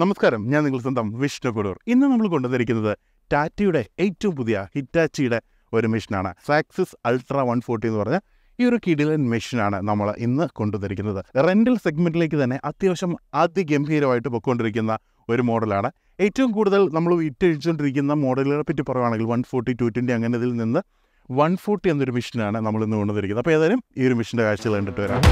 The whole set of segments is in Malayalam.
നമസ്കാരം ഞാൻ നിങ്ങൾ സ്വന്തം വിഷ്ണു കുടൂർ ഇന്ന് നമ്മൾ കൊണ്ടുവന്നിരിക്കുന്നത് ടാറ്റയുടെ ഏറ്റവും പുതിയ ഹിറ്റാച്ചിയുടെ ഒരു മെഷീനാണ് സാക്സിസ് അൾട്ര വൺ ഫോർട്ടി എന്ന് പറഞ്ഞ ഈ ഒരു കിഡിലൻ മെഷീനാണ് നമ്മൾ ഇന്ന് കൊണ്ടുവന്നിരിക്കുന്നത് റെൻ്റൽ സെഗ്മെൻറ്റിലേക്ക് തന്നെ അത്യാവശ്യം അതിഗംഭീരമായിട്ട് പൊയ്ക്കൊണ്ടിരിക്കുന്ന ഒരു മോഡലാണ് ഏറ്റവും കൂടുതൽ നമ്മൾ വിറ്റഴിച്ചുകൊണ്ടിരിക്കുന്ന മോഡലുകളെ പറ്റി പറയുകയാണെങ്കിൽ വൺ ഫോർട്ടി ടു ട്വൻറ്റി അങ്ങനെ ഇതിൽ നിന്ന് വൺ ഫോർട്ടി എന്നൊരു മെഷീനാണ് നമ്മൾ ഇന്ന് കൊണ്ടുവന്നിരിക്കുന്നത് അപ്പോൾ ഏതായാലും ഈ ഒരു മെഷീൻ്റെ കാഴ്ചകൾ കണ്ടിട്ട് വരാം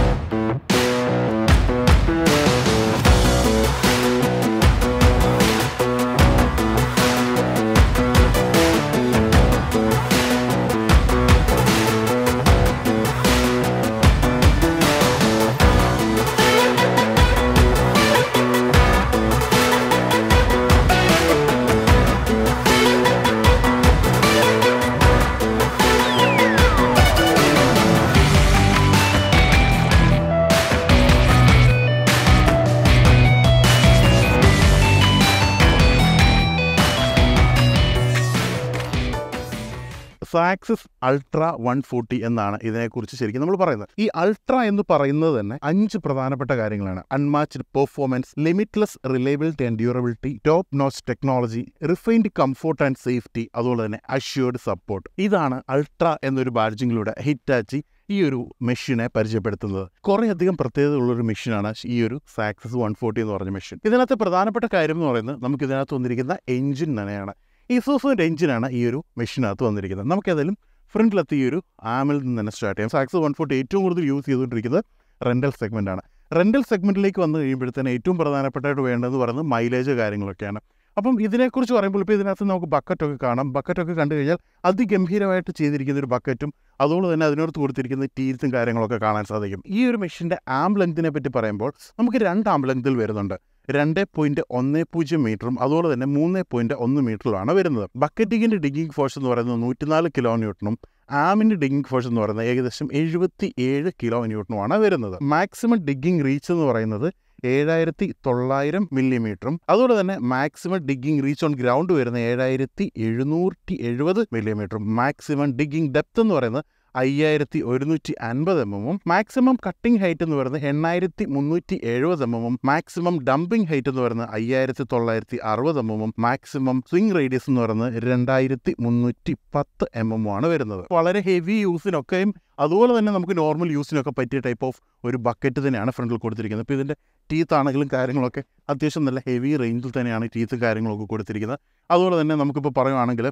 സാക്സസ് അൾട്ര വൺ ഫോർട്ടി എന്നാണ് ഇതിനെക്കുറിച്ച് ശരിക്കും നമ്മൾ പറയുന്നത് ഈ അൾട്ര എന്ന് പറയുന്നത് തന്നെ അഞ്ച് പ്രധാനപ്പെട്ട കാര്യങ്ങളാണ് unmatched performance limitless reliability and durability top nose technology refined comfort and safety അതുപോലെ തന്നെ അഷ്യൂർഡ് സപ്പോർട്ട് ഇതാണ് അൾട്ര എന്നൊരു ബാഡ്ജിങ്ങിലൂടെ ഹിറ്റാച്ചി ഈ ഒരു മെഷീനെ പരിചയപ്പെടുത്തുന്നത് അധികം പ്രത്യേകതയുള്ള ഒരു മെഷീനാണ് ഈ ഒരു സാക്സസ് വൺ ഫോർട്ടി എന്ന് പറഞ്ഞ മെഷീൻ ഇതിനകത്ത് പ്രധാനപ്പെട്ട കാര്യം എന്ന് പറയുന്നത് നമുക്ക് ഇതിനകത്ത് വന്നിരിക്കുന്ന എഞ്ചിൻ തന്നെയാണ് ഇസൂസിൻ്റെ എഞ്ചിനാണ് ഈ ഒരു മെഷീനകത്ത് വന്നിരിക്കുന്നത് നമുക്കേതായാലും ഫ്രണ്ടിലെത്തി ഈ ഒരു ആമിൽ നിന്ന് തന്നെ സ്റ്റാർട്ട് ചെയ്യാം സാക്സ് വൺ ഫോർട്ടി ഏറ്റവും കൂടുതൽ യൂസ് ചെയ്തുകൊണ്ടിരിക്കുന്നത് റെൻ്റൽ സെഗ്മെൻറ്റാണ് റെൻ്റൽ സെഗ്മെൻറ്റിലേക്ക് വന്നു കഴിയുമ്പോഴത്തേന് ഏറ്റവും പ്രധാനപ്പെട്ടായിട്ട് വേണ്ടതെന്ന് പറയുന്നത് മൈലേജ് കാര്യങ്ങളൊക്കെയാണ് അപ്പം ഇതിനെക്കുറിച്ച് പറയുമ്പോൾ ഇപ്പോൾ ഇതിനകത്ത് നമുക്ക് ബക്കറ്റൊക്കെ കാണാം ബക്കറ്റൊക്കെ കണ്ടു കഴിഞ്ഞാൽ അതിഗംഭീരമായിട്ട് ചെയ്തിരിക്കുന്ന ഒരു ബക്കറ്റും അതുകൊണ്ട് തന്നെ അതിനോട് കൊടുത്തിരിക്കുന്ന ടീത്തും കാര്യങ്ങളൊക്കെ കാണാൻ സാധിക്കും ഈ ഒരു മെഷീൻ്റെ ആംബ് പറ്റി പറയുമ്പോൾ നമുക്ക് രണ്ട് ആംബ്ലെങ്തിൽ വരുന്നുണ്ട് രണ്ട് പോയിന്റ് ഒന്ന് പൂജ്യം മീറ്ററും അതുപോലെ തന്നെ മൂന്ന് പോയിന്റ് ഒന്ന് മീറ്ററിലുമാണ് വരുന്നത് ബക്കറ്റിങ്ങിൻ്റെ ഡിഗിങ് ഫോഴ്സ് എന്ന് പറയുന്നത് നൂറ്റിനാല് കിലോ ന്യൂട്ടണും ആമിൻ്റെ ഡിഗിങ് ഫോഴ്സ് എന്ന് പറയുന്നത് ഏകദേശം എഴുപത്തി ഏഴ് കിലോ ന്യൂട്ടണുമാണ് വരുന്നത് മാക്സിമം ഡിഗിങ് റീച്ച് എന്ന് പറയുന്നത് ഏഴായിരത്തി തൊള്ളായിരം മില്ലിമീറ്ററും അതുപോലെ തന്നെ maximum digging reach on ground വരുന്നത് ഏഴായിരത്തി എഴുന്നൂറ്റി എഴുപത് മില്ലിമീറ്ററും മാക്സിമം ഡിഗിങ് ഡെപ്ത് എന്ന് പറയുന്നത് അയ്യായിരത്തി ഒരുന്നൂറ്റി അൻപത് എം എമ്മും മാക്സിമം കട്ടിംഗ് ഹൈറ്റ് എന്ന് പറയുന്നത് എണ്ണായിരത്തി മുന്നൂറ്റി എഴുപത് എം എമ്മും മാക്സിമം ഡംപിംഗ് ഹൈറ്റ് എന്ന് പറയുന്നത് അയ്യായിരത്തി തൊള്ളായിരത്തി അറുപത് എം എമ്മും മാക്സിമം സ്വിംഗ് റേഡിയസ് എന്ന് പറയുന്നത് രണ്ടായിരത്തി മുന്നൂറ്റി പത്ത് എം എമ്മുമാണ് വരുന്നത് വളരെ ഹെവി യൂസിനൊക്കെയും അതുപോലെ തന്നെ നമുക്ക് നോർമൽ യൂസിനൊക്കെ പറ്റിയ ടൈപ്പ് ഓഫ് ഒരു ബക്കറ്റ് തന്നെയാണ് ഫ്രണ്ടിൽ കൊടുത്തിരിക്കുന്നത് അപ്പോൾ ഇതിൻ്റെ ടീത്ത് ആണെങ്കിലും കാര്യങ്ങളൊക്കെ അത്യാവശ്യം നല്ല ഹെവി റേഞ്ചിൽ തന്നെയാണ് ടീത്ത് കാര്യങ്ങളൊക്കെ കൊടുത്തിരിക്കുന്നത് അതുപോലെ തന്നെ നമുക്കിപ്പോൾ പറയുകയാണെങ്കിൽ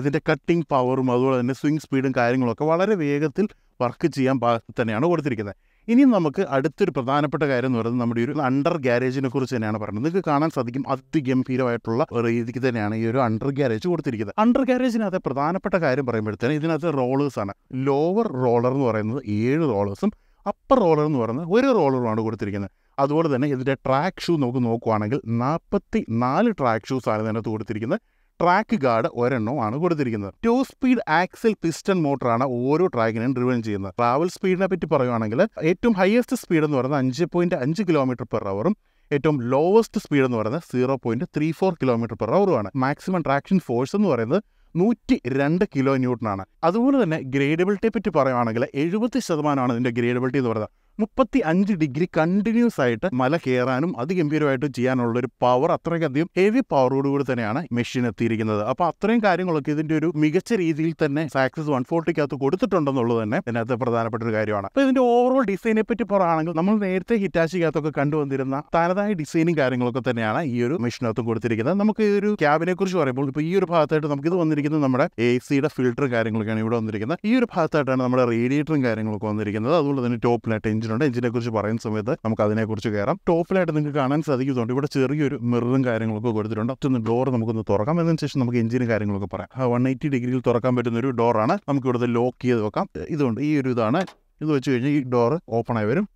ഇതിൻ്റെ കട്ടിംഗ് പവറും അതുപോലെ തന്നെ സ്വിംഗ് സ്പീഡും കാര്യങ്ങളൊക്കെ വളരെ വേഗത്തിൽ വർക്ക് ചെയ്യാൻ തന്നെയാണ് കൊടുത്തിരിക്കുന്നത് ഇനി നമുക്ക് അടുത്തൊരു പ്രധാനപ്പെട്ട കാര്യം എന്ന് പറയുന്നത് നമ്മുടെ ഒരു അണ്ടർ ഗ്യാരേജിനെ കുറിച്ച് തന്നെയാണ് പറയുന്നത് നിങ്ങൾക്ക് കാണാൻ സാധിക്കും അതിഗംഭീരമായിട്ടുള്ള രീതിക്ക് തന്നെയാണ് ഈ ഒരു അണ്ടർ ഗ്യാരേജ് കൊടുത്തിരിക്കുന്നത് അണ്ടർ ഗ്യാരേജിനകത്തെ പ്രധാനപ്പെട്ട കാര്യം പറയുമ്പോഴത്തേന് ഇതിനകത്ത് റോളേഴ്സാണ് ലോവർ റോളർ എന്ന് പറയുന്നത് ഏഴ് റോളേഴ്സും അപ്പർ റോളർ എന്ന് പറയുന്നത് ഒരു റോളറുമാണ് കൊടുത്തിരിക്കുന്നത് അതുപോലെ തന്നെ ഇതിൻ്റെ ട്രാക്ക് ഷൂ നമുക്ക് നോക്കുവാണെങ്കിൽ നാൽപ്പത്തി നാല് ട്രാക്ക് ഷൂസാണ് ഇതിനകത്ത് കൊടുത്തിരിക്കുന്നത് ട്രാക്ക് ഗാർഡ് ഒരെണ്ണമാണ് കൊടുത്തിരിക്കുന്നത് ടു സ്പീഡ് ആക്സിൽ പിസ്റ്റൺ മോട്ടറാണ് ഓരോ ട്രാക്കിനെയും ഡ്രിവൻ ചെയ്യുന്നത് ട്രാവൽ സ്പീഡിനെ പറ്റി പറയുകയാണെങ്കിൽ ഏറ്റവും ഹയസ്റ്റ് സ്പീഡ് എന്ന് പറയുന്നത് അഞ്ച് പോയിന്റ് അഞ്ച് കിലോമീറ്റർ പെർ അവറും ഏറ്റവും ലോവസ്റ്റ് സ്പീഡ് എന്ന് പറയുന്നത് zero point three four kilometre per അവറുമാണ് മാക്സിമം ട്രാക്ഷൻ ഫോഴ്സ് എന്ന് പറയുന്നത് നൂറ്റി രണ്ട് കിലോ ന്യൂട്ടൺ ആണ് അതുപോലെ തന്നെ ഗ്രേഡബിലിറ്റിയെ പറ്റി പറയുകയാണെങ്കിൽ എഴുപത്തി ശതമാനമാണ് ഇതിന്റെ ഗ്രേഡബിലിറ്റി എന്ന് പറയുന്നത് മുപ്പത്തി അഞ്ച് ഡിഗ്രി കണ്ടിന്യൂസ് ആയിട്ട് മല കയറാനും അതിഗംഭീരമായിട്ട് ചെയ്യാനുള്ള ഒരു പവർ അത്രയ്ക്കധികം ഹെവി പവറോടുകൂടി തന്നെയാണ് മെഷീൻ എത്തിയിരിക്കുന്നത് അപ്പോൾ അത്രയും കാര്യങ്ങളൊക്കെ ഇതിന്റെ ഒരു മികച്ച രീതിയിൽ തന്നെ സാക്സസ് വൺ ഫോർട്ടിക്കകത്ത് കൊടുത്തിട്ടുണ്ടെന്നുള്ളത് തന്നെ ഇതിനകത്ത് പ്രധാനപ്പെട്ട ഒരു കാര്യമാണ് അപ്പോൾ ഇതിന്റെ ഓവറോൾ ഡിസൈനെ പറ്റി പറയുകയാണെങ്കിൽ നമ്മൾ നേരത്തെ ഹിറ്റാച്ചിക്കകത്തൊക്കെ കണ്ടുവന്നിരുന്ന തനതായ ഡിസൈനും കാര്യങ്ങളൊക്കെ തന്നെയാണ് ഈ ഒരു മെഷീനകത്ത് കൊടുത്തിരിക്കുന്നത് നമുക്ക് ഈ ഒരു ക്യാബിനെ കുറിച്ച് പറയുമ്പോൾ ഇപ്പൊ ഈ ഒരു ഭാഗത്തായിട്ട് നമുക്ക് ഇത് വന്നിരിക്കുന്നത് നമ്മുടെ എ സിയുടെ ഫിൽറ്ററും കാര്യങ്ങളൊക്കെയാണ് ഇവിടെ വന്നിരിക്കുന്നത് ഈ ഒരു ഭാഗത്തായിട്ടാണ് നമ്മുടെ റേഡിയേറ്ററും കാര്യങ്ങളൊക്കെ വന്നിരിക്കുന്നത് അതുപോലെ തന്നെ ടോപ്പ് ലൈറ്റ് എഞ്ചിനുണ്ട് എഞ്ചിനെ കുറിച്ച് പറയുന്ന സമയത്ത് നമുക്ക് അതിനെക്കുറിച്ച് കയറാം ടോപ്പിലായിട്ട് നിങ്ങൾക്ക് കാണാൻ സാധിക്കുന്നുണ്ട് ഇവിടെ ചെറിയൊരു മിററും കാര്യങ്ങളൊക്കെ കൊടുത്തിട്ടുണ്ട് മറ്റൊന്ന് ഡോർ നമുക്കൊന്ന് തുറക്കാം അതിന് ശേഷം നമുക്ക് എഞ്ചിനും കാര്യങ്ങളൊക്കെ പറയാം വൺ എയ്റ്റി ഡിഗ്രിയിൽ തുറക്കാൻ പറ്റുന്ന ഒരു ഡോറാണ് നമുക്ക് ഇവിടുത്തെ ലോക്ക് ചെയ്ത് വെക്കാം ഇതുകൊണ്ട് ഈ ഒരു ഇതാണ് ഇത് വെച്ച് കഴിഞ്ഞാൽ ഈ ഡോർ ഓപ്പൺ ആയി വരും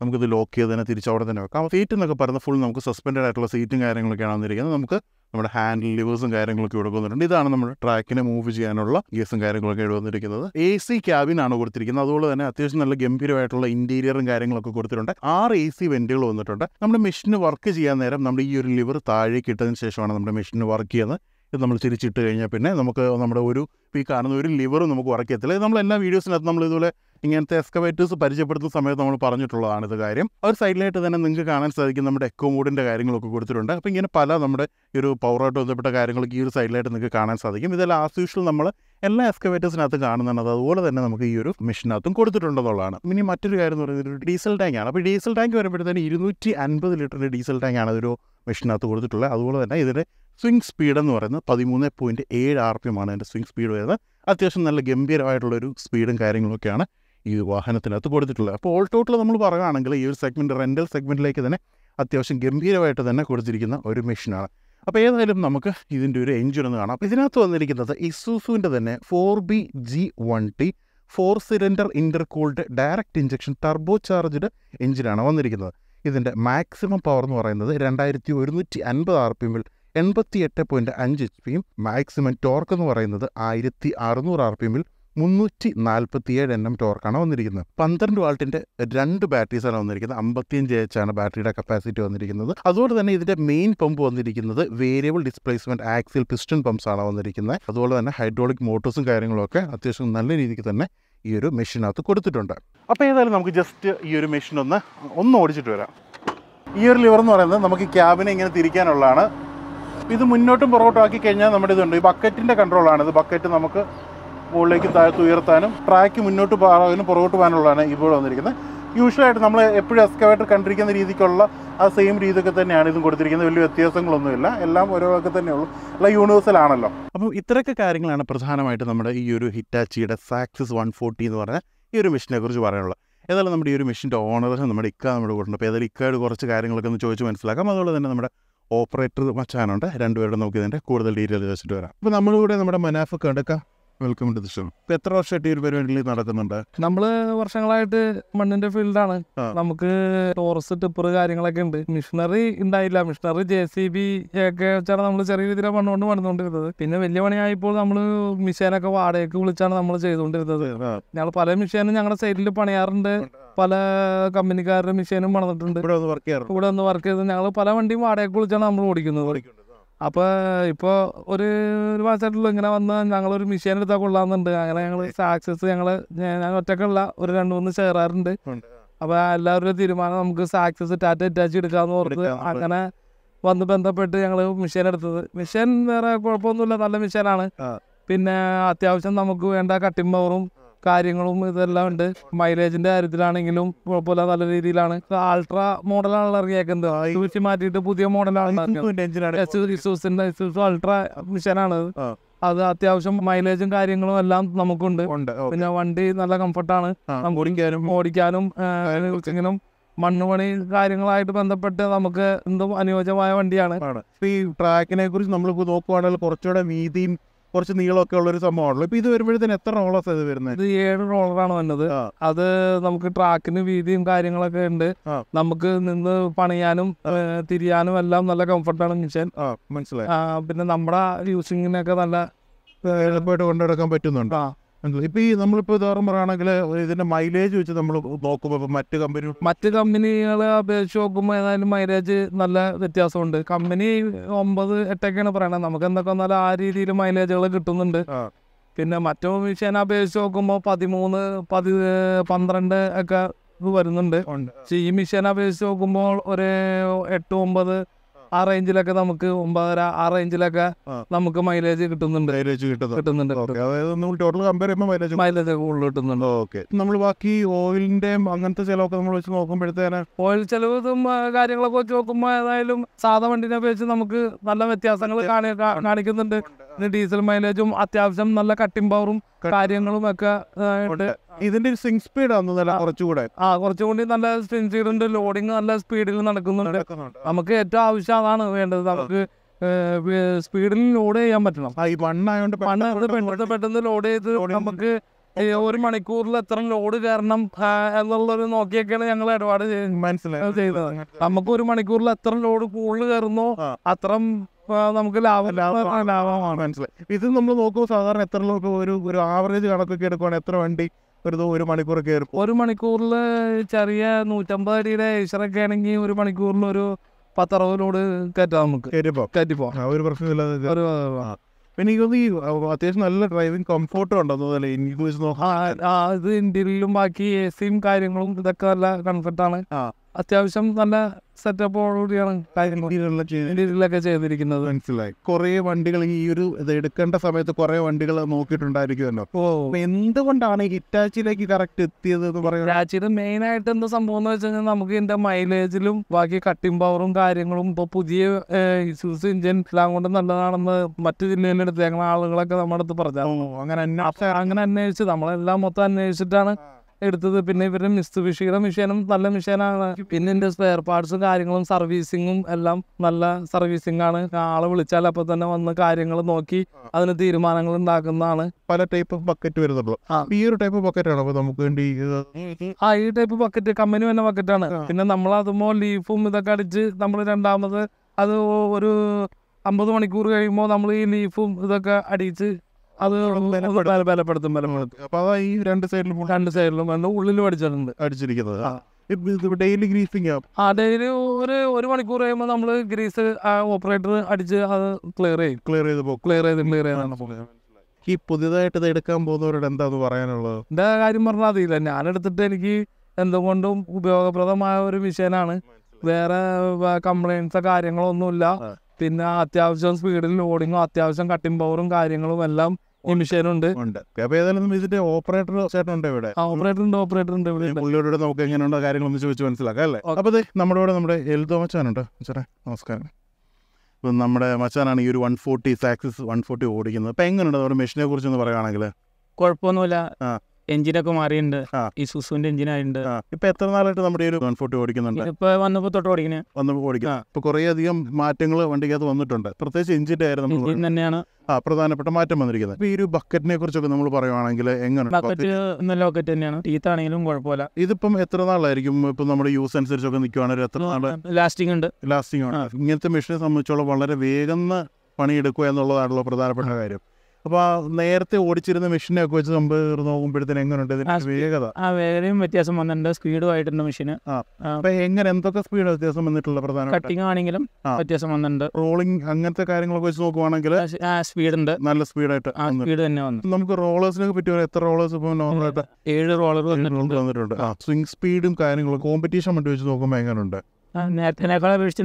നമുക്കിത് ലോക്ക് ചെയ്ത് തന്നെ തിരിച്ച് അവിടെ തന്നെ വെക്കാം സീറ്റ് എന്നൊക്കെ പറയുന്നത് ഫുൾ നമുക്ക് സസ്പെൻഡ് ആയിട്ടുള്ള സീറ്റും കാര്യങ്ങളൊക്കെയാണ് വന്നിരിക്കുന്നത് നമുക്ക് നമ്മുടെ ഹാൻഡിൽ ലിവേഴ്സും കാര്യങ്ങളൊക്കെ ഇവിടെ വന്നിട്ടുണ്ട് ഇതാണ് നമ്മുടെ ട്രാക്കിനെ മൂവ് ചെയ്യാനുള്ള ഗിയസും കാര്യങ്ങളൊക്കെ ഇവിടെ വന്നിരിക്കുന്നത് എ സി ക്യാബിനാണ് കൊടുത്തിരിക്കുന്നത് അതുപോലെ തന്നെ അത്യാവശ്യം നല്ല ഗംഭീരമായിട്ടുള്ള ഇന്റീരിയറും കാര്യങ്ങളൊക്കെ കൊടുത്തിട്ടുണ്ട് ആറ് എ സി വെന്റുകൾ വന്നിട്ടുണ്ട് നമ്മുടെ മെഷീന് വർക്ക് ചെയ്യാൻ നേരം നമ്മുടെ ഈ ഒരു ലിവർ താഴേക്ക് ഇട്ടതിന് ശേഷമാണ് നമ്മുടെ മെഷീന് വർക്ക് ചെയ്യുന്നത് ഇത് നമ്മൾ ചിരിച്ചിട്ട് കഴിഞ്ഞാൽ പിന്നെ നമുക്ക് നമ്മുടെ ഒരു ഈ കാണുന്ന ഒരു ലിവറും നമുക്ക് ഉറക്കത്തില്ല നമ്മൾ എല്ലാ വീഡിയോസിനകത്ത് നമ്മൾ ഇതുപോലെ ഇങ്ങനത്തെ എക്സ്കവേറ്റേഴ്സ് പരിചയപ്പെടുത്തുന്ന സമയത്ത് നമ്മൾ പറഞ്ഞിട്ടുള്ളതാണ് ഇത് കാര്യം ഒരു സൈഡിലായിട്ട് തന്നെ നിങ്ങൾക്ക് കാണാൻ സാധിക്കും നമ്മുടെ എക്കോ മൂഡിൻ്റെ കാര്യങ്ങളൊക്കെ കൊടുത്തിട്ടുണ്ട് അപ്പോൾ ഇങ്ങനെ പല നമ്മുടെ ഈ ഒരു പവറായിട്ട് ബന്ധപ്പെട്ട കാര്യങ്ങളൊക്കെ ഈ ഒരു സൈഡിലായിട്ട് നിങ്ങൾക്ക് കാണാൻ സാധിക്കും ഇതെല്ലാം ആസ് യൂഷ്വൽ നമ്മൾ എല്ലാ എക്സ്കവേറ്റേഴ്സിനകത്ത് കാണുന്നുണ്ട് അതുപോലെ തന്നെ നമുക്ക് ഈ ഒരു മെഷീനകത്തും കൊടുത്തിട്ടുണ്ടെന്നുള്ളതാണ് ഇനി മറ്റൊരു കാര്യം എന്ന് പറയുന്നത് ഒരു ഡീസൽ ടാങ്കാണ് അപ്പോൾ ഡീസൽ ടാങ്ക് വരുമ്പോഴത്തേന് ഇരുന്നൂറ്റി അൻപത് ലിറ്ററിൻ്റെ ഡീസൽ ടാങ്കാണ് അതൊരു മെഷീനകത്ത് കൊടുത്തിട്ടുള്ളത് അതുപോലെ തന്നെ ഇതിൻ്റെ സ്വിംഗ് സ്പീഡ് എന്ന് പറയുന്നത് പതിമൂന്ന് പോയിൻറ്റ് ഏഴ് ആർ പി എമ്മാണ് അതിൻ്റെ സ്വിംഗ് സ്പീഡ് വരുന്നത് അത്യാവശ്യം നല്ല ഗംഭീരമായിട്ടുള്ളൊരു സ്പീഡും കാര്യങ്ങളൊക്കെയാണ് ഈ വാഹനത്തിനകത്ത് കൊടുത്തിട്ടുള്ളത് അപ്പോൾ ഓൾ ടോട്ടൽ നമ്മൾ പറയുകയാണെങ്കിൽ ഈ ഒരു സെഗ്മെൻറ്റ് റെൻ്റൽ സെഗ്മെൻറ്റിലേക്ക് തന്നെ അത്യാവശ്യം ഗംഭീരമായിട്ട് തന്നെ കൊടുത്തിരിക്കുന്ന ഒരു മെഷീനാണ് അപ്പോൾ ഏതായാലും നമുക്ക് ഇതിൻ്റെ ഒരു എഞ്ചിൻ ഒന്ന് കാണാം ഇതിനകത്ത് വന്നിരിക്കുന്നത് ഇസൂസുവിൻ്റെ തന്നെ four B G one T four cylinder intercooled direct injection turbocharged എഞ്ചിനാണ് വന്നിരിക്കുന്നത് ഇതിൻ്റെ മാക്സിമം പവർ എന്ന് പറയുന്നത് രണ്ടായിരത്തി ഒരുന്നൂറ്റി അൻപത് ആർ പി എമ്മിൽ എൺപത്തിയെട്ട് പോയിൻറ്റ് അഞ്ച് എച്ച് പിയും മാക്സിമം ടോർക്ക് എന്ന് പറയുന്നത് ആയിരത്തി അറുന്നൂറ് ആർ പി എമ്മിൽ മുന്നൂറ്റി നാൽപ്പത്തിയേഴ് എണ്ണം ടോർക്കാണ് വന്നിരിക്കുന്നത് പന്ത്രണ്ട് വാൾട്ടിൻ്റെ രണ്ട് ബാറ്ററീസാണ് വന്നിരിക്കുന്നത് അമ്പത്തിയഞ്ച് എച്ച് ആണ് ബാറ്ററിയുടെ കപ്പാസിറ്റി വന്നിരിക്കുന്നത് അതുപോലെ തന്നെ ഇതിൻ്റെ മെയിൻ പമ്പ് വന്നിരിക്കുന്നത് വേരിയബിൾ ഡിസ്പ്ലേസ്മെൻറ്റ് ആക്സിൽ പിസ്റ്റൺ ആണ് വന്നിരിക്കുന്നത് അതുപോലെ തന്നെ ഹൈഡ്രോളിക് മോട്ടോഴ്സും കാര്യങ്ങളൊക്കെ അത്യാവശ്യം നല്ല രീതിക്ക് തന്നെ ഈ ഒരു മെഷീനകത്ത് കൊടുത്തിട്ടുണ്ട് അപ്പോൾ ഏതായാലും നമുക്ക് ജസ്റ്റ് ഈ ഒരു മെഷീൻ ഒന്ന് ഒന്ന് ഓടിച്ചിട്ട് വരാം ഈ ഒരു ലിവർ എന്ന് പറയുന്നത് നമുക്ക് ക്യാബിനെ ഇങ്ങനെ തിരിക്കാനുള്ളതാണ് ഇത് മുന്നോട്ടും പുറകോട്ടും ആക്കി കഴിഞ്ഞാൽ നമ്മുടെ ഇതുണ്ട് ഈ ബക്കറ്റിൻ്റെ കൺട്രോളാണ് ഇത് ബക്കറ്റ് നമുക്ക് മുകളിലേക്ക് താഴത്ത് ഉയർത്താനും ട്രാക്ക് മുന്നോട്ട് പോകാനും പുറകോട്ട് പോകാനുള്ളതാണ് ഇപ്പോൾ വന്നിരിക്കുന്നത് യൂഷ്വലായിട്ട് നമ്മൾ എപ്പോഴും എസ്കവേറ്റർ കണ്ടിരിക്കുന്ന രീതിക്കുള്ള ആ സെയിം രീതിയൊക്കെ തന്നെയാണ് ഇതും കൊടുത്തിരിക്കുന്നത് വലിയ വ്യത്യാസങ്ങളൊന്നുമില്ല എല്ലാം ഓരോക്കെ തന്നെയുള്ളൂ അല്ല യൂണിവേഴ്സൽ ആണല്ലോ അപ്പോൾ ഇത്രയൊക്കെ കാര്യങ്ങളാണ് പ്രധാനമായിട്ട് നമ്മുടെ ഈ ഒരു ഹിറ്റാച്ചിയുടെ സാക്സിസ് വൺ ഫോർട്ടി എന്ന് പറഞ്ഞ ഈ ഒരു മെഷീനെ കുറിച്ച് പറയാനുള്ളത് ഏതായാലും നമ്മുടെ ഈ ഒരു മെഷീൻ്റെ ഓണർ നമ്മുടെ ഇക്ക നമ്മുടെ കൂടെ അപ്പോൾ ഏതായാലും ഇക്കയോട് കുറച്ച് കാര്യങ്ങളൊക്കെ ഒന്ന് ചോദിച്ച് മനസ്സിലാക്കാം അതുപോലെ തന്നെ നമ്മുടെ ഓപ്പറേറ്റർ മച്ചാനുണ്ട് രണ്ടുപേരുടെ നമുക്ക് ഇതിൻ്റെ കൂടുതൽ ഡീറ്റെയിൽ വെച്ചിട്ട് വരാം അപ്പോൾ നമ്മളിവിടെ നമ്മുടെ മനാഫ് കണ്ടക്കാം വെൽക്കം ടു ദിസ് ഇപ്പോൾ എത്ര വർഷമായിട്ട് ഈ ഒരു പരിപാടിയിൽ നടക്കുന്നുണ്ട് നമ്മൾ വർഷങ്ങളായിട്ട് മണ്ണിന്റെ ഫീൽഡാണ് നമുക്ക് ടോറസ് ടിപ്പർ കാര്യങ്ങളൊക്കെ ഉണ്ട് മിഷണറി ഉണ്ടായില്ല മിഷണറി ജെ സി ബി ഒക്കെ വെച്ചാണ് നമ്മൾ ചെറിയ രീതിയിലാണ് മണ്ണുകൊണ്ട് പണിതുകൊണ്ടിരുന്നത് പിന്നെ വലിയ പണിയായപ്പോൾ നമ്മൾ മിഷീനൊക്കെ വാടകയ്ക്ക് വിളിച്ചാണ് നമ്മൾ ചെയ്തുകൊണ്ടിരുന്നത് ഞങ്ങൾ പല മിഷീനും ഞങ്ങളുടെ സൈഡിൽ പണിയാറുണ്ട് പല കമ്പനിക്കാരുടെ മിഷീനും വളർന്നിട്ടുണ്ട് ഇവിടെ വർക്ക് ഇവിടെ വർക്ക് ചെയ്ത് ഞങ്ങൾ പല വണ്ടിയും വാടകയ്ക്ക് വിളിച്ചാണ് നമ്മൾ ഓടിക്കുന്നത് അപ്പോൾ ഇപ്പൊ ഒരു ഒരു മാസമായിട്ടുള്ളൂ ഇങ്ങനെ വന്ന് ഞങ്ങളൊരു മിഷീൻ എടുത്താൽ കൊള്ളാന്നുണ്ട് അങ്ങനെ ഞങ്ങൾ സാക്സസ് ഞങ്ങള് ഞാൻ ഒറ്റക്കുള്ള ഒരു രണ്ട് മൂന്ന് ഷെയറാറുണ്ട് അപ്പോൾ എല്ലാവരുടെ തീരുമാനം നമുക്ക് സാക്സസ് ടാറ്റ അറ്റാച്ച് എടുക്കാന്ന് ഓർത്ത് അങ്ങനെ വന്ന് ബന്ധപ്പെട്ട് ഞങ്ങൾ മിഷീൻ എടുത്തത് മിഷീൻ വേറെ കുഴപ്പമൊന്നുമില്ല നല്ല മിഷീനാണ് പിന്നെ അത്യാവശ്യം നമുക്ക് വേണ്ട കട്ടിംഗ് പവറും കാര്യങ്ങളും ഇതെല്ലാം ഉണ്ട് മൈലേജിന്റെ കാര്യത്തിലാണെങ്കിലും കുഴപ്പമില്ല നല്ല രീതിയിലാണ് ആൾട്രാ മോഡലാണ് ഇറങ്ങിയേക്കുന്നത് സ്വിച്ച് മാറ്റിയിട്ട് പുതിയ മോഡലാണ് അൾട്രാ മിഷനാണ് അത് അത്യാവശ്യം മൈലേജും കാര്യങ്ങളും എല്ലാം നമുക്കുണ്ട് പിന്നെ വണ്ടി നല്ല കംഫർട്ടാണ് ഓടിക്കാനും ഓടിക്കാനും ഇങ്ങനെ മണ്ണുപണി കാര്യങ്ങളായിട്ട് ബന്ധപ്പെട്ട് നമുക്ക് എന്തും അനുയോജ്യമായ വണ്ടിയാണ് ഈ ട്രാക്കിനെ കുറിച്ച് നമ്മളിപ്പോ നോക്കുവാണെങ്കിൽ കുറച്ചുകൂടെ വീതിയും കുറച്ച് നീളമൊക്കെ ഉള്ള ഒരു സംഭവമാണല്ലോ ഇപ്പൊ ഇത് വരുമ്പോഴത്തേന് എത്ര റോളേഴ്സ് ഇത് വരുന്നത് ഇത് ഏഴ് റോളറാണ് വന്നത് അത് നമുക്ക് ട്രാക്കിന് വീതിയും കാര്യങ്ങളൊക്കെ ഉണ്ട് നമുക്ക് നിന്ന് പണിയാനും തിരിയാനും എല്ലാം നല്ല കംഫർട്ടാണ് മിഷൻ മനസ്സിലായി പിന്നെ നമ്മുടെ യൂസിങ്ങിനൊക്കെ നല്ല എളുപ്പമായിട്ട് കൊണ്ടുനടക്കാൻ പറ്റുന്നുണ്ട് ഇപ്പൊ ഈ നമ്മളിപ്പോ ഉദാഹരണം പറയുകയാണെങ്കിൽ ഇതിൻ്റെ മൈലേജ് വെച്ച് നമ്മൾ നോക്കുമ്പോ ഇപ്പോൾ മറ്റ് കമ്പനി മറ്റ് കമ്പനികളെ അപേക്ഷിച്ച് നോക്കുമ്പോൾ ഏതായാലും മൈലേജ് നല്ല വ്യത്യാസമുണ്ട് കമ്പനി ഒമ്പത് എട്ടൊക്കെയാണ് പറയണത് നമുക്ക് എന്തൊക്കെ വന്നാലും ആ രീതിയിൽ മൈലേജുകൾ കിട്ടുന്നുണ്ട് പിന്നെ മറ്റു വിഷയം അപേക്ഷിച്ച് നോക്കുമ്പോൾ പതിമൂന്ന് പതി പന്ത്രണ്ട് ഒക്കെ വരുന്നുണ്ട് ഈ മിഷീൻ അപേക്ഷിച്ച് നോക്കുമ്പോൾ ഒരു എട്ട് ഒമ്പത് ആ റേഞ്ചിലൊക്കെ നമുക്ക് ഒമ്പതര ആ റേഞ്ചിലൊക്കെ നമുക്ക് മൈലേജ് കിട്ടുന്നുണ്ട് മൈലേജ് കിട്ടുന്നുണ്ട് ടോട്ടൽ കമ്പയർ ചെയ്യുമ്പോൾ മൈലേജ് മൈലേജ് കൂടുതൽ കിട്ടുന്നുണ്ട് ഓക്കെ നമ്മൾ ബാക്കി ഓയിലിന്റെ അങ്ങനത്തെ ചിലവൊക്കെ നമ്മൾ വെച്ച് നോക്കുമ്പോഴത്തേന് ഓയിൽ ചെലവും കാര്യങ്ങളൊക്കെ വെച്ച് നോക്കുമ്പോൾ ഏതായാലും സാധാ വണ്ടിനെ അപേക്ഷിച്ച് നമുക്ക് നല്ല വ്യത്യാസങ്ങൾ കാണിക്കുന്നുണ്ട് ഡീസൽ മൈലേജും അത്യാവശ്യം നല്ല കട്ടിംഗ് പവറും കാര്യങ്ങളും ഒക്കെ ഇതിന്റെ സ്വിംഗ് സ്പീഡ് കുറച്ചുകൂടെ ആ കുറച്ചുകൂടി നല്ല സ്വിംഗ് ഉണ്ട് ലോഡിങ് നല്ല സ്പീഡിൽ നടക്കുന്നുണ്ട് നമുക്ക് ഏറ്റവും ആവശ്യം അതാണ് വേണ്ടത് നമുക്ക് സ്പീഡിൽ ലോഡ് ചെയ്യാൻ പറ്റണം പെട്ടെന്ന് പെട്ടെന്ന് ലോഡ് ചെയ്ത് നമുക്ക് ഒരു മണിക്കൂറിൽ എത്ര ലോഡ് കയറണം എന്നുള്ളൊരു നോക്കിയൊക്കെയാണ് ഞങ്ങൾ ഇടപാട് മനസ്സിലായി ചെയ്തത് നമുക്ക് ഒരു മണിക്കൂറിൽ എത്ര ലോഡ് കൂടുതൽ കയറുന്നോ അത്രം നമുക്ക് ലാഭം ലാഭമാണ് ലാഭമാണ് മനസ്സിലായി ഇത് നമ്മൾ നോക്കുമ്പോൾ സാധാരണ എത്ര ലോക്ക് ഒരു ഒരു ആവറേജ് കണക്കൊക്കെ എടുക്കുകയാണെങ്കിൽ എത്ര വണ്ടി ഒരു ഒരു മണിക്കൂർ കയറും ഒരു മണിക്കൂറിൽ ചെറിയ നൂറ്റമ്പത് അടിയുടെ ഏഷ്യറൊക്കെ ആണെങ്കിൽ ഒരു മണിക്കൂറിൽ ഒരു പത്തറുപത് ലോഡ് കയറ്റാം നമുക്ക് കയറ്റിപ്പോ കയറ്റിപ്പോ ഒരു പ്രശ്നമില്ല ഒരു പിന്നെ എനിക്കൊന്ന് ഈ അത്യാവശ്യം നല്ല ഡ്രൈവിംഗ് കംഫോർട്ട് ഉണ്ടോ തോന്നുന്നു എനിക്ക് ഇത് ഇന്ത്യയിലും ബാക്കി എ സിയും കാര്യങ്ങളും ഇതൊക്കെ നല്ല കംഫർട്ടാണ് അത്യാവശ്യം നല്ല ചെയ്തിരിക്കുന്നത് മനസ്സിലായി കൊറേ വണ്ടികൾ ഈ ഒരു ഇത് എടുക്കേണ്ട സമയത്ത് കുറെ വണ്ടികൾ നോക്കിയിട്ടുണ്ടായിരിക്കുമല്ലോ ഓ എന്തുകൊണ്ടാണ് ഹിറ്റാച്ചിയിലേക്ക് കറക്റ്റ് എത്തിയത് എന്ന് പറയുന്നത് ഹിറ്റാച്ചിയിൽ മെയിൻ ആയിട്ട് എന്താ സംഭവം എന്ന് വെച്ച് കഴിഞ്ഞാൽ നമുക്ക് ഇതിന്റെ മൈലേജിലും ബാക്കി കട്ടിംഗ് പവറും കാര്യങ്ങളും ഇപ്പൊ പുതിയ ഇഷ്യൂസ് ഇഞ്ചിൻ എല്ലാം കൊണ്ട് നല്ലതാണെന്ന് മറ്റു ജില്ലയിലെടുത്ത് ഞങ്ങളെ ആളുകളൊക്കെ നമ്മുടെ അടുത്ത് പറഞ്ഞു അങ്ങനെ അങ്ങനെ അന്വേഷിച്ച് നമ്മളെല്ലാം മൊത്തം അന്വേഷിച്ചിട്ടാണ് എടുത്തത് പിന്നെ ഇവരുടെ മിസ്തുബിഷിയുടെ മിഷീനും നല്ല മിഷീനാണ് പിന്നെ എൻ്റെ സ്പെയർ പാർട്സും കാര്യങ്ങളും സർവീസിങ്ങും എല്ലാം നല്ല സർവീസിംഗ് ആണ് ആളെ വിളിച്ചാൽ അപ്പോൾ തന്നെ വന്ന് കാര്യങ്ങൾ നോക്കി അതിന് തീരുമാനങ്ങൾ ഉണ്ടാക്കുന്നതാണ് പല ടൈപ്പ് ബക്കറ്റ് വരുന്നുള്ളൂ ഈ ഒരു ടൈപ്പ് ബക്കറ്റ് ആണ് നമുക്ക് വേണ്ടി ആ ഈ ടൈപ്പ് ബക്കറ്റ് കമ്പനി ബക്കറ്റ് ബക്കറ്റാണ് പിന്നെ നമ്മൾ അതുമോ ലീഫും ഇതൊക്കെ അടിച്ച് നമ്മൾ രണ്ടാമത് അത് ഒരു അമ്പത് മണിക്കൂർ കഴിയുമ്പോൾ നമ്മൾ ഈ ലീഫും ഇതൊക്കെ അടിച്ച് അത് ബലപ്പെടുത്തും ബലപ്പെടുത്തും അപ്പൊ അതാ ഈ രണ്ട് സൈഡിലും രണ്ട് സൈഡിലും ഉള്ളിൽ പഠിച്ചിട്ടുണ്ട് അടിച്ചിരിക്കുന്നത് ഡെയിലി ഗ്രീസിങ് ആ ഡെയിലി ഒരു ഒരു മണിക്കൂർ കഴിയുമ്പോൾ നമ്മൾ ഗ്രീസ് ഓപ്പറേറ്റർ അടിച്ച് അത് ക്ലിയർ ചെയ്യും ക്ലിയർ ചെയ്ത് പോകും ക്ലിയർ ചെയ്ത് ക്ലിയർ ചെയ്താണ് ഈ പുതിയതായിട്ട് ഇത് എടുക്കാൻ പോകുന്നവരോട് എന്താന്ന് പറയാനുള്ളത് എന്റെ കാര്യം പറഞ്ഞാൽ അതില്ല ഞാൻ എടുത്തിട്ട് എനിക്ക് എന്തുകൊണ്ടും ഉപയോഗപ്രദമായ ഒരു മിഷനാണ് വേറെ കംപ്ലൈൻസ് കാര്യങ്ങളൊന്നുമില്ല പിന്നെ അത്യാവശ്യം സ്പീഡിൽ ലോഡിങ്ങും അത്യാവശ്യം കട്ടിംഗ് പവറും കാര്യങ്ങളും എല്ലാം ഉണ്ട് അപ്പൊ ഏതായാലും ഇതിന്റെ ഓപ്പറേറ്റർ ചേട്ടനുണ്ട് ഇവിടെ ഓപ്പറേറ്റർ ഉണ്ട് ഓപ്പറേറ്റർ ഉണ്ട് ഇവിടെ പുള്ളിയോട് നമുക്ക് എങ്ങനെയുണ്ടോ ഒന്ന് ചോദിച്ച് മനസ്സിലാക്കാം അല്ലേ അപ്പൊ നമ്മുടെ ഇവിടെ നമ്മുടെ എൽദോ മച്ചാനുണ്ട് ചേട്ടാ നമസ്കാരം ഇപ്പം നമ്മുടെ മച്ചാനാണ് ഈ ഒരു one forty Zaxis one forty ഓടിക്കുന്നത് അപ്പം എങ്ങനെയുണ്ട് നമ്മുടെ മെഷീനെ കുറിച്ചൊന്ന് പറയുകയാണെങ്കിൽ കുഴപ്പമൊന്നുമില്ല എഞ്ചിനൊക്കെ മാറിയിട്ടുണ്ട് ഈ സുസുവിന്റെ എഞ്ചിനായിട്ട് ഇപ്പൊ എത്ര നാളായിട്ട് നമ്മുടെ ഈ ഒരു കംഫോർട്ട് ഓടിക്കുന്നുണ്ട് ഇപ്പൊ വന്നപ്പോ തൊട്ട് ഓടിക്കണേ വന്നപ്പോൾ ഓടിക്കാം ഇപ്പൊ കുറെ അധികം മാറ്റങ്ങൾ വണ്ടിക്കകത്ത് വന്നിട്ടുണ്ട് പ്രത്യേകിച്ച് എഞ്ചിന്റെ ആയിരുന്നു എഞ്ചിൻ തന്നെയാണ് ആ പ്രധാനപ്പെട്ട മാറ്റം വന്നിരിക്കുന്നത് ഇപ്പൊ ഈ ഒരു ബക്കറ്റിനെ കുറിച്ചൊക്കെ നമ്മൾ പറയുവാണെങ്കിൽ എങ്ങനെയാണ് ബക്കറ്റ് തന്നെയാണ് ടീത്ത് ആണെങ്കിലും കുഴപ്പമില്ല ഇതിപ്പം എത്ര നാളായിരിക്കും ഇപ്പൊ നമ്മുടെ യൂസ് അനുസരിച്ചൊക്കെ നിൽക്കുവാണെങ്കിൽ എത്ര നാള് ലാസ്റ്റിംഗ് ഉണ്ട് ലാസ്റ്റിംഗ് ആണ് ഇങ്ങനത്തെ മെഷീനെ സംബന്ധിച്ചോളം വളരെ വേഗം പണിയെടുക്കുക എന്നുള്ളതാണല്ലോ പ്രധാനപ്പെട്ട കാര്യം അപ്പോൾ നേരത്തെ ഓടിച്ചിരുന്ന മെഷീനെ ഒക്കെ വെച്ച് നമ്മൾ നോക്കുമ്പോഴത്തേന് എങ്ങനെയുണ്ട് ഇതിന്റെ വേഗത ആ വേഗതയും വ്യത്യാസം വന്നിട്ടുണ്ട് സ്പീഡും ആയിട്ടുണ്ട് മെഷീന് അപ്പൊ എങ്ങനെ എന്തൊക്കെ സ്പീഡ് വ്യത്യാസം വന്നിട്ടുള്ള പ്രധാന കട്ടിങ് ആണെങ്കിലും വ്യത്യാസം വന്നിട്ടുണ്ട് റോളിംഗ് അങ്ങനത്തെ കാര്യങ്ങളൊക്കെ വെച്ച് നോക്കുവാണെങ്കിൽ സ്പീഡ് ഉണ്ട് നല്ല സ്പീഡായിട്ട് സ്പീഡ് തന്നെ വന്നു നമുക്ക് റോളേഴ്സിനെ പറ്റി എത്ര റോളേഴ്സ് നോർമൽ ആയിട്ട് ഏഴ് റോളർ വന്നിട്ടുണ്ട് സ്വിംഗ് സ്പീഡും കാര്യങ്ങളും കോമ്പറ്റീഷൻ മറ്റും വെച്ച് നോക്കുമ്പോൾ എങ്ങനെയുണ്ട് നേരത്തേക്കാൾ അപേക്ഷിച്ച്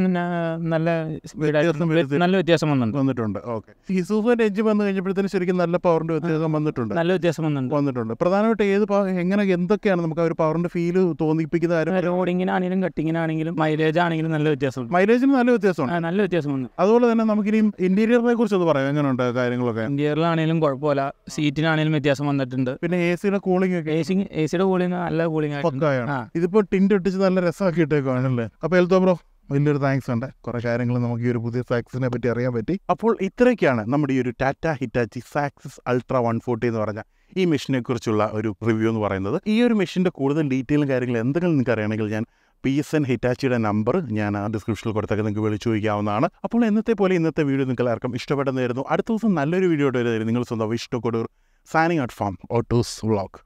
നല്ല സ്പീഡായിട്ട് നല്ല വ്യത്യാസം വന്നിട്ടുണ്ട് വന്നിട്ടുണ്ട് ഓക്കെ യൂസൂഫിന്റെ എഞ്ച് വന്നു കഴിഞ്ഞപ്പോഴത്തേന് ശരിക്കും നല്ല പവറിന്റെ വ്യത്യാസം വന്നിട്ടുണ്ട് നല്ല വ്യത്യാസം വന്നിട്ടുണ്ട് വന്നിട്ടുണ്ട് പ്രധാനമായിട്ട് ഏത് എങ്ങനെ എന്തൊക്കെയാണ് നമുക്ക് ആ ഒരു പവറിന്റെ ഫീൽ തോന്നിപ്പിക്കുന്ന കാര്യം റോഡിങ്ങിനാണെങ്കിലും കട്ടിങ്ങിനാണെങ്കിലും മൈലേജ് ആണെങ്കിലും നല്ല വ്യത്യാസം മൈലേജിന് നല്ല വ്യത്യാസമാണ് നല്ല വ്യത്യാസം വന്നു അതുപോലെ തന്നെ നമുക്ക് ഇനി ഇന്റീരിയറിനെ കുറിച്ച് ഒന്ന് പറയാം എങ്ങനെയുണ്ട് കാര്യങ്ങളൊക്കെ ഇന്റീരിയറിലാണെങ്കിലും കുഴപ്പമില്ല സീറ്റിനാണെങ്കിലും വ്യത്യാസം വന്നിട്ടുണ്ട് പിന്നെ എ സിയുടെ കൂളിംഗ് ഒക്കെ എ സിയുടെ കൂളിംഗ് നല്ല കൂളിംഗ് ഇതിപ്പോ ടിൻറ്റ് ഒട്ടിച്ച് നല്ല രസമാക്കി ഇട്ടേക്കാണല്ലേ അപ്പൊ അപ്പോൾ എൽത്തോ ബ്രോ വലിയൊരു താങ്ക്സ് ഉണ്ട് കുറേ കാര്യങ്ങൾ നമുക്ക് ഈ ഒരു പുതിയ സാക്സിനെ പറ്റി അറിയാൻ പറ്റി അപ്പോൾ ഇത്രയൊക്കെയാണ് നമ്മുടെ ഈ ഒരു Tata Hitachi Zaxis ultra one forty എന്ന് പറഞ്ഞ ഈ മെഷീനെ കുറിച്ചുള്ള ഒരു റിവ്യൂ എന്ന് പറയുന്നത് ഈ ഒരു മെഷീൻ്റെ കൂടുതൽ ഡീറ്റെയിലും കാര്യങ്ങളും എന്തെങ്കിലും നിങ്ങൾക്ക് അറിയണമെങ്കിൽ ഞാൻ പി എസ് എൻ ഹിറ്റാച്ചിയുടെ നമ്പർ ഞാൻ ആ ഡിസ്ക്രിപ്ഷനിൽ കൊടുത്തൊക്കെ നിങ്ങൾക്ക് വിളിച്ചു ചോദിക്കാവുന്നതാണ് അപ്പോൾ ഇന്നത്തെ പോലെ ഇന്നത്തെ വീഡിയോ നിങ്ങൾക്ക് എല്ലാവർക്കും ഇഷ്ടപ്പെടുന്നതായിരുന്നു അടുത്ത ദിവസം നല്ലൊരു വീഡിയോ ആയിട്ട് വരുന്നത് നിങ്ങൾ സ്വന്തം ഇഷ്ടക്കൊടൂർ സാനിങ് അറ്റ് ഫാം ഓട്ടോസ് വ്ളോഗ്